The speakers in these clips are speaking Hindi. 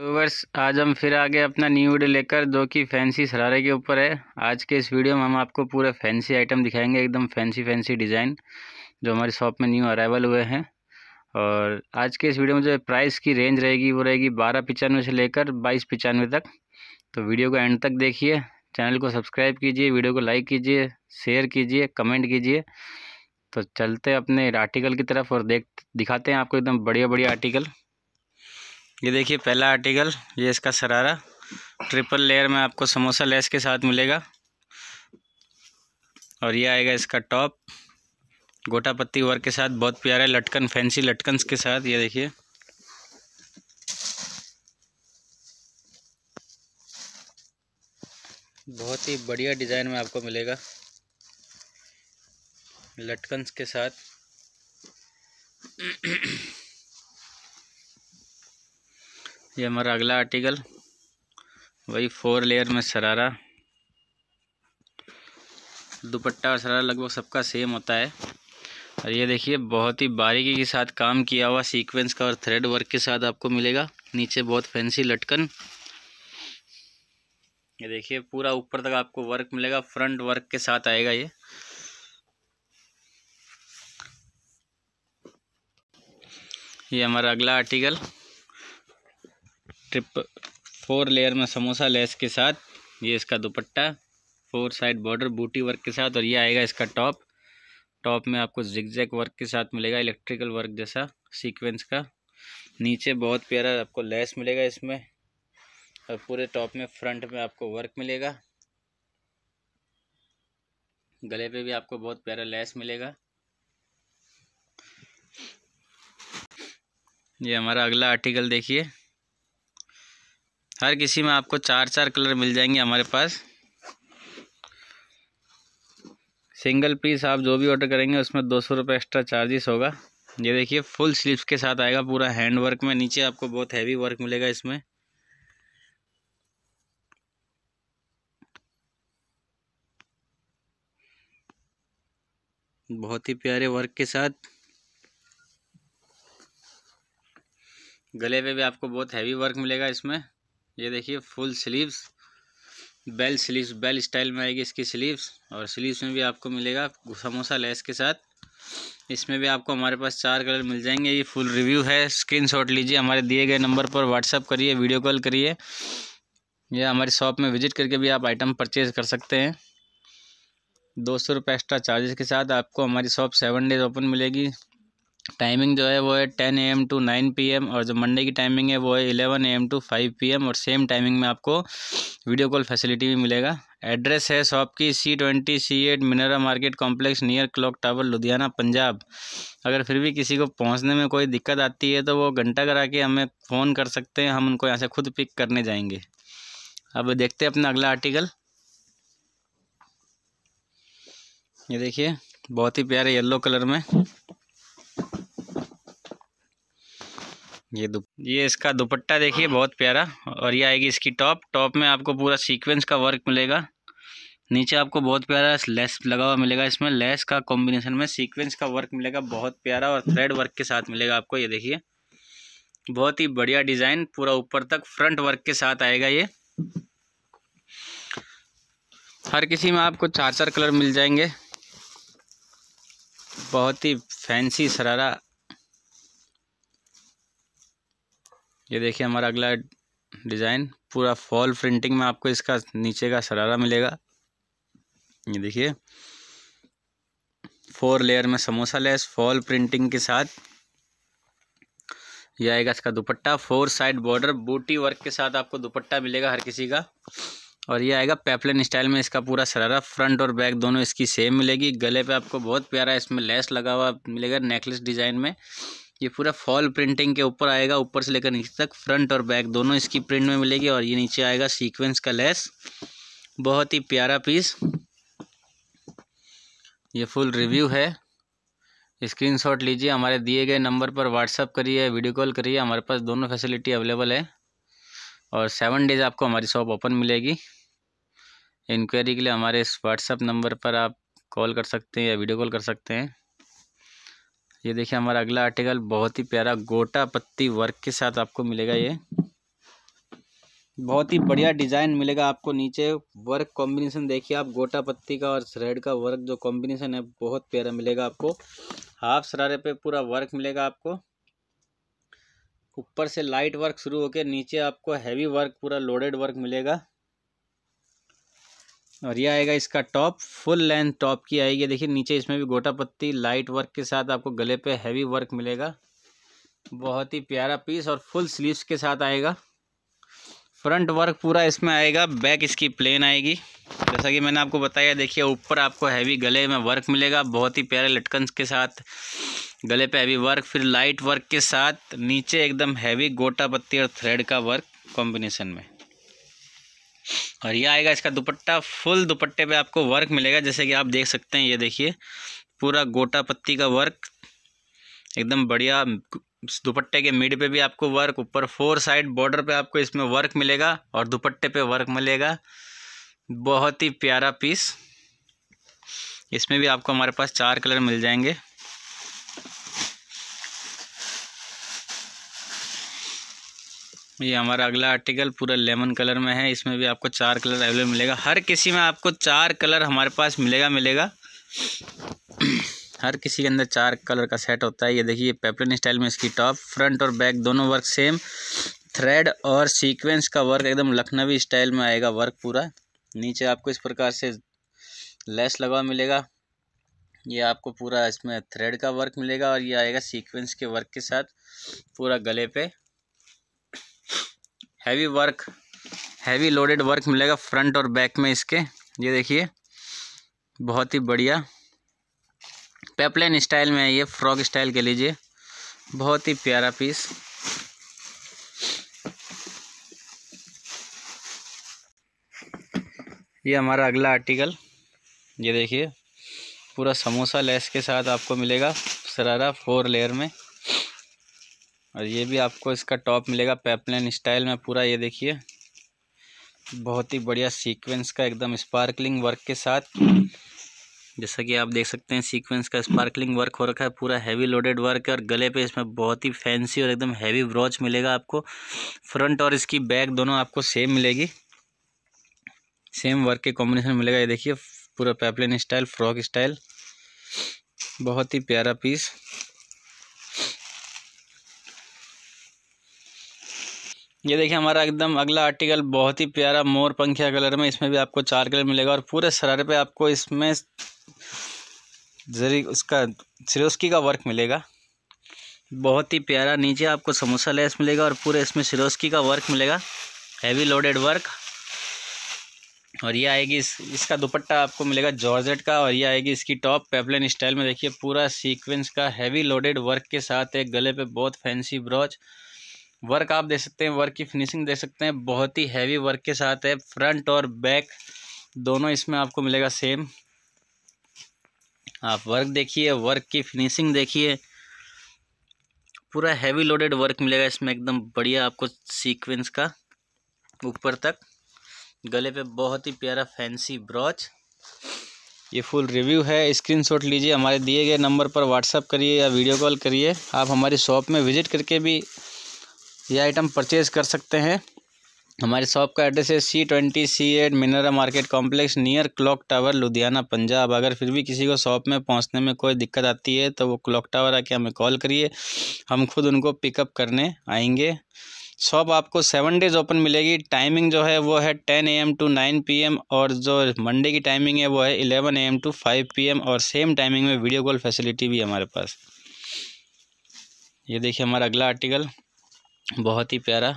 व्यूवर्स आज हम फिर आ गए अपना न्यू वीडियो लेकर जो कि फैंसी सरारे के ऊपर है आज के इस वीडियो में हम आपको पूरे फैंसी आइटम दिखाएंगे एकदम फैंसी फैंसी डिज़ाइन जो हमारी शॉप में न्यू अराइवल हुए हैं और आज के इस वीडियो में जो प्राइस की रेंज रहेगी वो रहेगी बारह पचानवे से लेकर बाईस पचानवे तक तो वीडियो को एंड तक देखिए चैनल को सब्सक्राइब कीजिए वीडियो को लाइक कीजिए शेयर कीजिए कमेंट कीजिए तो चलते अपने आर्टिकल की तरफ और देख दिखाते हैं आपको एकदम बढ़िया बढ़िया आर्टिकल ये देखिए पहला आर्टिकल ये इसका सरारा ट्रिपल लेयर में आपको समोसा लेस के साथ मिलेगा और ये आएगा इसका टॉप गोटा पत्ती वर्क के साथ बहुत प्यारा लटकन फैंसी लटकन के साथ ये देखिए बहुत ही बढ़िया डिज़ाइन में आपको मिलेगा लटकन के साथ ये हमारा अगला आर्टिकल वही फोर लेयर में शरारा दुपट्टा और शरारा लगभग सबका सेम होता है और ये देखिए बहुत ही बारीकी के साथ काम किया हुआ सीक्वेंस का और थ्रेड वर्क के साथ आपको मिलेगा नीचे बहुत फैंसी लटकन ये देखिए पूरा ऊपर तक आपको वर्क मिलेगा फ्रंट वर्क के साथ आएगा ये ये हमारा अगला आर्टिकल ट्रिप फोर लेयर में समोसा लेस के साथ ये इसका दुपट्टा फोर साइड बॉर्डर बूटी वर्क के साथ और ये आएगा इसका टॉप टॉप में आपको जिगजैग वर्क के साथ मिलेगा इलेक्ट्रिकल वर्क जैसा सीक्वेंस का नीचे बहुत प्यारा आपको लेस मिलेगा इसमें और पूरे टॉप में फ्रंट में आपको वर्क मिलेगा गले पे भी आपको बहुत प्यारा लेस मिलेगा ये हमारा अगला आर्टिकल देखिए हर किसी में आपको चार चार कलर मिल जाएंगे हमारे पास सिंगल पीस आप जो भी ऑर्डर करेंगे उसमें दो सौ रुपये एक्स्ट्रा चार्जेस होगा ये देखिए फुल स्लीव्स के साथ आएगा पूरा हैंड वर्क में नीचे आपको बहुत हैवी वर्क मिलेगा इसमें बहुत ही प्यारे वर्क के साथ गले पे भी आपको बहुत हैवी वर्क मिलेगा इसमें ये देखिए full sleeves bell sleeves bell style में आएगी इसकी स्लीव्स और स्लीव्स में भी आपको मिलेगा समोसा लेस के साथ इसमें भी आपको हमारे पास चार कलर मिल जाएंगे ये फुल रिव्यू है स्क्रीन शॉट लीजिए हमारे दिए गए नंबर पर व्हाट्सअप करिए वीडियो कॉल करिए या हमारी शॉप में विजिट करके भी आप आइटम परचेज़ कर सकते हैं दो सौ रुपये एक्स्ट्रा चार्जेस के साथ आपको हमारी शॉप सेवन डेज़ ओपन मिलेगी टाइमिंग जो है वो है ten AM to nine PM एम और जो मंडे की टाइमिंग है वो है eleven AM to five PM एम और सेम टाइमिंग में आपको वीडियो कॉल फैसिलिटी भी मिलेगा एड्रेस है शॉप की C twenty C eight Minra market complex near clock tower Ludhiana Punjab अगर फिर भी किसी को पहुंचने में कोई दिक्कत आती है तो वो घंटा करा के हमें फ़ोन कर सकते हैं हम उनको यहाँ से खुद पिक करने जाएंगे अब देखते हैं अपना अगला आर्टिकल ये देखिए बहुत ही प्यारे येल्लो कलर में ये ये इसका दुपट्टा देखिए बहुत प्यारा और ये आएगी इसकी टॉप टॉप में आपको पूरा सीक्वेंस का वर्क मिलेगा नीचे आपको बहुत प्यारा लेस लगा हुआ मिलेगा इसमें लेस का कॉम्बिनेशन में सीक्वेंस का वर्क मिलेगा बहुत प्यारा और थ्रेड वर्क के साथ मिलेगा आपको ये देखिए बहुत ही बढ़िया डिज़ाइन पूरा ऊपर तक फ्रंट वर्क के साथ आएगा ये हर किसी में आपको चार चार कलर मिल जाएंगे बहुत ही फैंसी सरारा ये देखिए हमारा अगला डिज़ाइन पूरा फॉल प्रिंटिंग में आपको इसका नीचे का सरारा मिलेगा ये देखिए फोर लेयर में समोसा लेस फॉल प्रिंटिंग के साथ यह आएगा इसका दुपट्टा फोर साइड बॉर्डर बूटी वर्क के साथ आपको दुपट्टा मिलेगा हर किसी का और ये आएगा पेपलिन स्टाइल में इसका पूरा सरारा फ्रंट और बैक दोनों इसकी सेम मिलेगी गले पे आपको बहुत प्यारा इसमें लेस लगा हुआ मिलेगा नेकलेस डिज़ाइन में ये पूरा फॉल प्रिंटिंग के ऊपर आएगा ऊपर से लेकर नीचे तक फ्रंट और बैक दोनों इसकी प्रिंट में मिलेगी और ये नीचे आएगा सीक्वेंस का लेस बहुत ही प्यारा पीस ये फुल रिव्यू है स्क्रीनशॉट लीजिए हमारे दिए गए नंबर पर व्हाट्सअप करिए वीडियो कॉल करिए हमारे पास दोनों फैसिलिटी अवेलेबल है और सेवन डेज़ आपको हमारी शॉप ओपन मिलेगी इंक्वायरी के लिए हमारे इस व्हाट्सअप नंबर पर आप कॉल कर सकते हैं या वीडियो कॉल कर सकते हैं ये देखिए हमारा अगला आर्टिकल बहुत ही प्यारा गोटा पत्ती वर्क के साथ आपको मिलेगा ये बहुत ही बढ़िया डिज़ाइन मिलेगा आपको नीचे वर्क कॉम्बिनेशन देखिए आप गोटा पत्ती का और थ्रेड का वर्क जो कॉम्बिनेशन है बहुत प्यारा मिलेगा आपको हाफ सरारे पे पूरा वर्क मिलेगा आपको ऊपर से लाइट वर्क शुरू होकर नीचे आपको हैवी वर्क पूरा लोडेड वर्क मिलेगा और ये आएगा इसका टॉप फुल लेंथ टॉप की आएगी देखिए नीचे इसमें भी गोटा पत्ती लाइट वर्क के साथ आपको गले पे हैवी वर्क मिलेगा बहुत ही प्यारा पीस और फुल स्लीव्स के साथ आएगा फ्रंट वर्क पूरा इसमें आएगा बैक इसकी प्लेन आएगी जैसा कि मैंने आपको बताया देखिए ऊपर आपको हैवी गले में वर्क मिलेगा बहुत ही प्यारे लटकन के साथ गले पे हैवी वर्क फिर लाइट वर्क के साथ नीचे एकदम हैवी गोटा पत्ती और थ्रेड का वर्क कॉम्बिनेशन में और ये आएगा इसका दुपट्टा फुल दुपट्टे पे आपको वर्क मिलेगा जैसे कि आप देख सकते हैं ये देखिए पूरा गोटा पत्ती का वर्क एकदम बढ़िया दुपट्टे के मिड पे भी आपको वर्क ऊपर फोर साइड बॉर्डर पे आपको इसमें वर्क मिलेगा और दुपट्टे पे वर्क मिलेगा बहुत ही प्यारा पीस इसमें भी आपको हमारे पास चार कलर मिल जाएंगे ये हमारा अगला आर्टिकल पूरा लेमन कलर में है इसमें भी आपको चार कलर अवेलेबल मिलेगा हर किसी में आपको चार कलर हमारे पास मिलेगा मिलेगा हर किसी के अंदर चार कलर का सेट होता है ये देखिए पेपलिन स्टाइल में इसकी टॉप फ्रंट और बैक दोनों वर्क सेम थ्रेड और सीक्वेंस का वर्क एकदम लखनवी स्टाइल में आएगा वर्क पूरा नीचे आपको इस प्रकार से लेस लगा मिलेगा ये आपको पूरा इसमें थ्रेड का वर्क मिलेगा और ये आएगा सीक्वेंस के वर्क के साथ पूरा गले पे heavy work heavy loaded work मिलेगा फ्रंट और बैक में इसके ये देखिए बहुत ही बढ़िया पेपलेन स्टाइल में है ये फ्रॉक स्टाइल के लीजिए बहुत ही प्यारा पीस ये हमारा अगला आर्टिकल ये देखिए पूरा समोसा लेस के साथ आपको मिलेगा शरारा फोर लेयर में और ये भी आपको इसका टॉप मिलेगा पेपलिन स्टाइल में पूरा ये देखिए बहुत ही बढ़िया सीक्वेंस का एकदम स्पार्कलिंग वर्क के साथ जैसा कि आप देख सकते हैं सीक्वेंस का स्पार्कलिंग वर्क हो रखा है पूरा हैवी लोडेड वर्क है और गले पे इसमें बहुत ही फैंसी और एकदम हैवी ब्रॉच मिलेगा आपको फ्रंट और इसकी बैक दोनों आपको सेम मिलेगी सेम वर्क के कॉम्बिनेशन मिलेगा ये देखिए पूरा पैपलिन स्टाइल फ्रॉक स्टाइल बहुत ही प्यारा पीस ये देखिए हमारा एकदम अगला आर्टिकल बहुत ही प्यारा मोर पंखिया कलर में इसमें भी आपको चार कलर मिलेगा और पूरे शरारे पे आपको इसमें जरी उसका सिरोस्की का वर्क मिलेगा बहुत ही प्यारा नीचे आपको समोसा लेस मिलेगा और पूरे इसमें सिरोस्की का वर्क मिलेगा हैवी लोडेड वर्क और ये आएगी इस इसका दुपट्टा आपको मिलेगा जॉर्जेट का और ये आएगी इसकी टॉप पेपलिन स्टाइल में देखिए पूरा सीक्वेंस का हैवी लोडेड वर्क के साथ एक गले पे बहुत फैंसी ब्रॉच वर्क आप दे सकते हैं वर्क की फिनिशिंग दे सकते हैं बहुत ही हैवी वर्क के साथ है फ्रंट और बैक दोनों इसमें आपको मिलेगा सेम आप वर्क देखिए वर्क की फिनिशिंग देखिए पूरा हैवी लोडेड वर्क मिलेगा इसमें एकदम बढ़िया आपको सीक्वेंस का ऊपर तक गले पे बहुत ही प्यारा फैंसी ब्रॉच ये फुल रिव्यू है स्क्रीनशॉट लीजिए हमारे दिए गए नंबर पर व्हाट्सअप करिए या वीडियो कॉल करिए आप हमारी शॉप में विज़िट करके भी ये आइटम परचेज़ कर सकते हैं हमारे शॉप का एड्रेस है C twenty C eight Minra market complex near clock tower Ludhiana Punjab अगर फिर भी किसी को शॉप में पहुंचने में कोई दिक्कत आती है तो वो क्लॉक टावर आके हमें कॉल करिए हम खुद उनको पिकअप करने आएंगे शॉप आपको सेवन डेज़ ओपन मिलेगी टाइमिंग जो है वो है ten AM to nine PM एम और जो मंडे की टाइमिंग है वो है eleven AM to five PM एम और सेम टाइमिंग में वीडियो कॉल फैसिलिटी भी हमारे पास ये देखिए हमारा अगला आर्टिकल बहुत ही प्यारा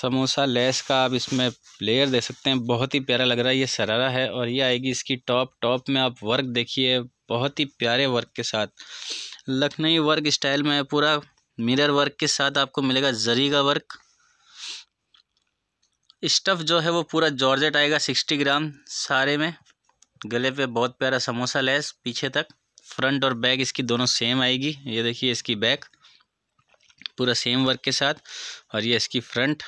समोसा लेस का आप इसमें लेयर दे सकते हैं बहुत ही प्यारा लग रहा है ये सरारा है और ये आएगी इसकी टॉप टॉप में आप वर्क देखिए बहुत ही प्यारे वर्क के साथ लखनऊ वर्क स्टाइल में पूरा मिरर वर्क के साथ आपको मिलेगा जरी का वर्क स्टफ़ जो है वो पूरा जॉर्जेट आएगा सिक्सटी ग्राम सारे में गले पे बहुत प्यारा समोसा लेस पीछे तक फ्रंट और बैक इसकी दोनों सेम आएगी ये देखिए इसकी बैक पूरा सेम वर्क के साथ और ये इसकी फ्रंट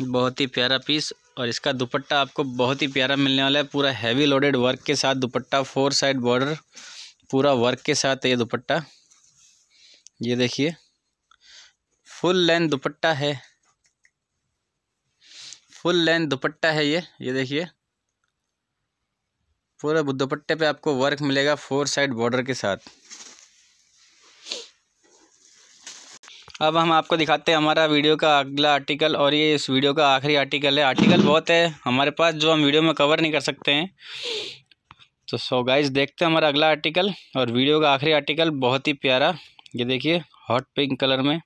बहुत ही प्यारा पीस और इसका दुपट्टा आपको बहुत ही प्यारा मिलने वाला है पूरा हैवी लोडेड वर्क के साथ दुपट्टा फोर साइड बॉर्डर पूरा वर्क के साथ ये दुपट्टा ये देखिए फुल लेंथ दुपट्टा है फुल लेंथ दुपट्टा है ये ये देखिए पूरा दुपट्टे पे आपको वर्क मिलेगा फोर साइड बॉर्डर के साथ अब हम आपको दिखाते हैं हमारा वीडियो का अगला आर्टिकल और ये इस वीडियो का आखिरी आर्टिकल है आर्टिकल बहुत है हमारे पास जो हम वीडियो में कवर नहीं कर सकते हैं तो सो गाइज देखते हैं हमारा अगला आर्टिकल और वीडियो का आखिरी आर्टिकल बहुत ही प्यारा ये देखिए हॉट पिंक कलर में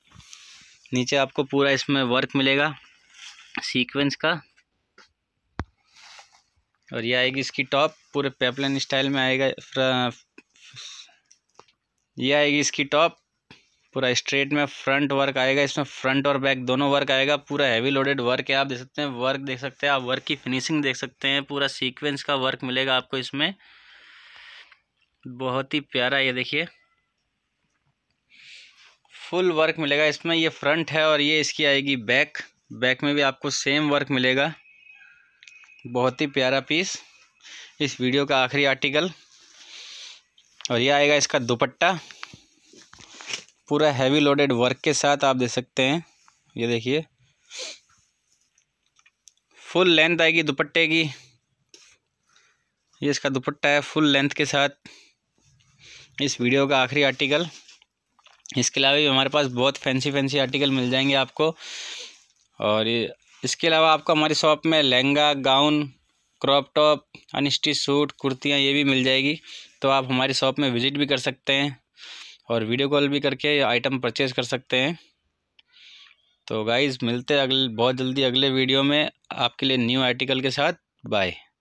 नीचे आपको पूरा इसमें वर्क मिलेगा सीक्वेंस का और ये आएगी इसकी टॉप पूरे पेपलन स्टाइल में आएगा ये आएगी इसकी टॉप पूरा स्ट्रेट में फ्रंट वर्क आएगा इसमें फ्रंट और बैक दोनों वर्क आएगा पूरा हैवी लोडेड वर्क है आप देख सकते हैं वर्क देख सकते हैं आप वर्क की फिनिशिंग देख सकते हैं पूरा सीक्वेंस का वर्क मिलेगा आपको इसमें बहुत ही प्यारा ये देखिए फुल वर्क मिलेगा इसमें ये फ्रंट है और ये इसकी आएगी बैक बैक में भी आपको सेम वर्क मिलेगा बहुत ही प्यारा पीस इस वीडियो का आखिरी आर्टिकल और ये आएगा इसका दुपट्टा पूरा हैवी लोडेड वर्क के साथ आप दे सकते हैं ये देखिए फुल लेंथ आएगी दुपट्टे की ये इसका दुपट्टा है फुल लेंथ के साथ इस वीडियो का आखिरी आर्टिकल इसके अलावा भी हमारे पास बहुत फैंसी फैंसी आर्टिकल मिल जाएंगे आपको और ये इसके अलावा आपको हमारी शॉप में lehenga gown crop top unstitch suit कुर्तियाँ ये भी मिल जाएगी तो आप हमारी शॉप में विज़िट भी कर सकते हैं और वीडियो कॉल भी करके आइटम परचेज़ कर सकते हैं तो गाइज़ मिलते अगले बहुत जल्दी अगले वीडियो में आपके लिए न्यू आर्टिकल के साथ बाय